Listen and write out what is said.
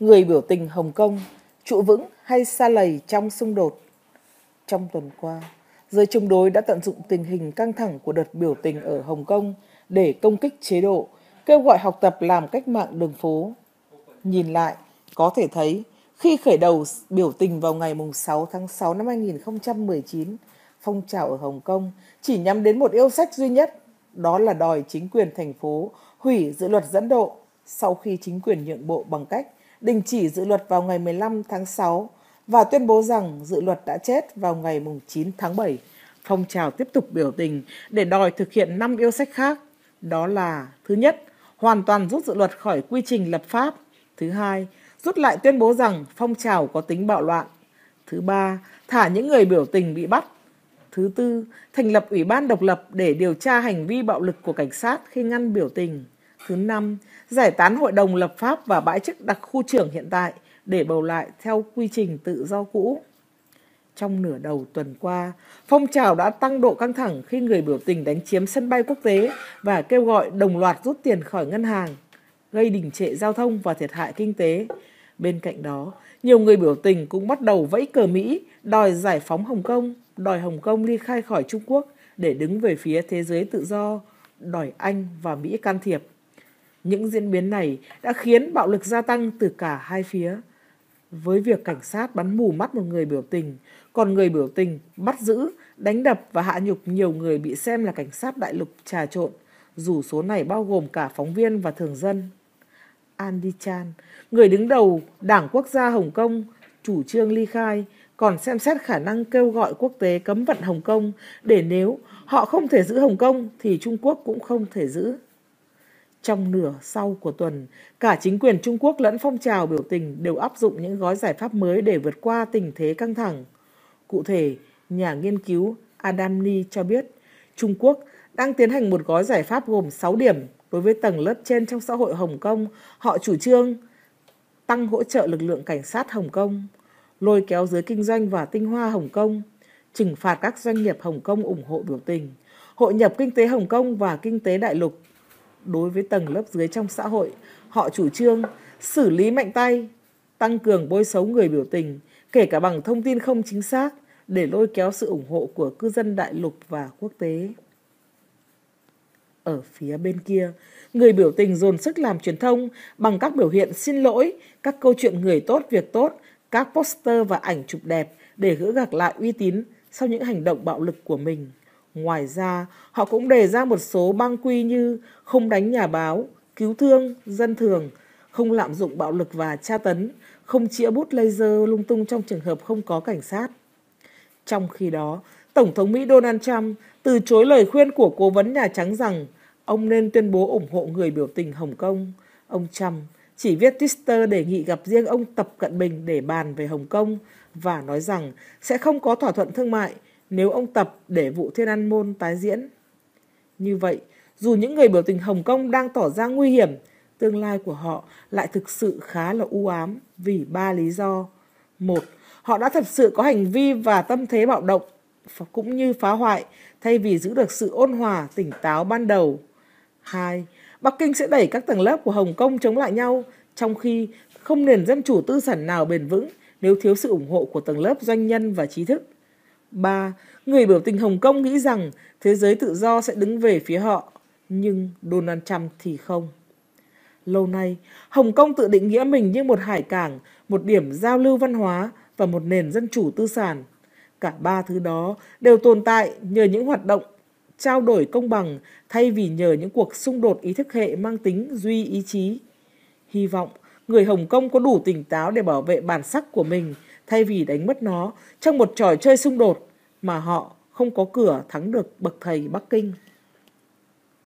người biểu tình Hồng Kông trụ vững hay xa lầy trong xung đột. Trong tuần qua, giới chống đối đã tận dụng tình hình căng thẳng của đợt biểu tình ở Hồng Kông để công kích chế độ, kêu gọi học tập làm cách mạng đường phố. Nhìn lại, có thể thấy khi khởi đầu biểu tình vào ngày 6 tháng 6 năm 2019, phong trào ở Hồng Kông chỉ nhắm đến một yêu sách duy nhất, đó là đòi chính quyền thành phố hủy dự luật dẫn độ sau khi chính quyền nhượng bộ bằng cách đình chỉ dự luật vào ngày 15 tháng 6 và tuyên bố rằng dự luật đã chết vào ngày 9 tháng 7. Phong trào tiếp tục biểu tình để đòi thực hiện 5 yêu sách khác, đó là thứ nhất, hoàn toàn rút dự luật khỏi quy trình lập pháp, thứ hai, rút lại tuyên bố rằng phong trào có tính bạo loạn, thứ ba, thả những người biểu tình bị bắt, thứ tư, thành lập ủy ban độc lập để điều tra hành vi bạo lực của cảnh sát khi ngăn biểu tình. Thứ năm, giải tán Hội đồng lập pháp và bãi chức đặc khu trưởng hiện tại để bầu lại theo quy trình tự do cũ. Trong nửa đầu tuần qua, phong trào đã tăng độ căng thẳng khi người biểu tình đánh chiếm sân bay quốc tế và kêu gọi đồng loạt rút tiền khỏi ngân hàng, gây đình trệ giao thông và thiệt hại kinh tế. Bên cạnh đó, nhiều người biểu tình cũng bắt đầu vẫy cờ Mỹ đòi giải phóng Hồng Kông, đòi Hồng Kông ly khai khỏi Trung Quốc để đứng về phía thế giới tự do, đòi Anh và Mỹ can thiệp. Những diễn biến này đã khiến bạo lực gia tăng từ cả hai phía. Với việc cảnh sát bắn mù mắt một người biểu tình, còn người biểu tình bắt giữ, đánh đập và hạ nhục nhiều người bị xem là cảnh sát đại lục trà trộn, dù số này bao gồm cả phóng viên và thường dân. Andy Chan, người đứng đầu Đảng Quốc gia Hồng Kông, chủ trương ly khai, còn xem xét khả năng kêu gọi quốc tế cấm vận Hồng Kông để nếu họ không thể giữ Hồng Kông thì Trung Quốc cũng không thể giữ. Trong nửa sau của tuần, cả chính quyền Trung Quốc lẫn phong trào biểu tình đều áp dụng những gói giải pháp mới để vượt qua tình thế căng thẳng. Cụ thể, nhà nghiên cứu Adam Ni cho biết, Trung Quốc đang tiến hành một gói giải pháp gồm 6 điểm đối với tầng lớp trên trong xã hội Hồng Kông. Họ chủ trương tăng hỗ trợ lực lượng cảnh sát Hồng Kông, lôi kéo giới kinh doanh và tinh hoa Hồng Kông, trừng phạt các doanh nghiệp Hồng Kông ủng hộ biểu tình, hội nhập kinh tế Hồng Kông và kinh tế đại lục – đối với tầng lớp dưới trong xã hội. Họ chủ trương xử lý mạnh tay, tăng cường bôi xấu người biểu tình, kể cả bằng thông tin không chính xác để lôi kéo sự ủng hộ của cư dân đại lục và quốc tế. Ở phía bên kia, người biểu tình dồn sức làm truyền thông bằng các biểu hiện xin lỗi, các câu chuyện người tốt việc tốt, các poster và ảnh chụp đẹp để gỡ gạc lại uy tín sau những hành động bạo lực của mình. Ngoài ra, họ cũng đề ra một số băng quy như không đánh nhà báo, cứu thương, dân thường, không lạm dụng bạo lực và tra tấn, không chĩa bút laser lung tung trong trường hợp không có cảnh sát. Trong khi đó, Tổng thống Mỹ Donald Trump từ chối lời khuyên của cố vấn Nhà Trắng rằng ông nên tuyên bố ủng hộ người biểu tình Hồng Kông. Ông Trump chỉ viết Twitter đề nghị gặp riêng ông Tập Cận Bình để bàn về Hồng Kông và nói rằng sẽ không có thỏa thuận thương mại nếu ông tập để vụ Thiên An Môn tái diễn. Như vậy, dù những người biểu tình Hồng Kông đang tỏ ra nguy hiểm, tương lai của họ lại thực sự khá là u ám vì ba lý do. Một, họ đã thật sự có hành vi và tâm thế bạo động cũng như phá hoại thay vì giữ được sự ôn hòa, tỉnh táo ban đầu. Hai, Bắc Kinh sẽ đẩy các tầng lớp của Hồng Kông chống lại nhau, trong khi không nền dân chủ tư sản nào bền vững nếu thiếu sự ủng hộ của tầng lớp doanh nhân và trí thức. 3. Người biểu tình Hồng Kông nghĩ rằng thế giới tự do sẽ đứng về phía họ, nhưng Donald Trump thì không. Lâu nay, Hồng Kông tự định nghĩa mình như một hải cảng, một điểm giao lưu văn hóa và một nền dân chủ tư sản. Cả ba thứ đó đều tồn tại nhờ những hoạt động trao đổi công bằng thay vì nhờ những cuộc xung đột ý thức hệ mang tính duy ý chí. Hy vọng người Hồng Kông có đủ tỉnh táo để bảo vệ bản sắc của mình thay vì đánh mất nó trong một trò chơi xung đột mà họ không có cửa thắng được bậc thầy Bắc Kinh.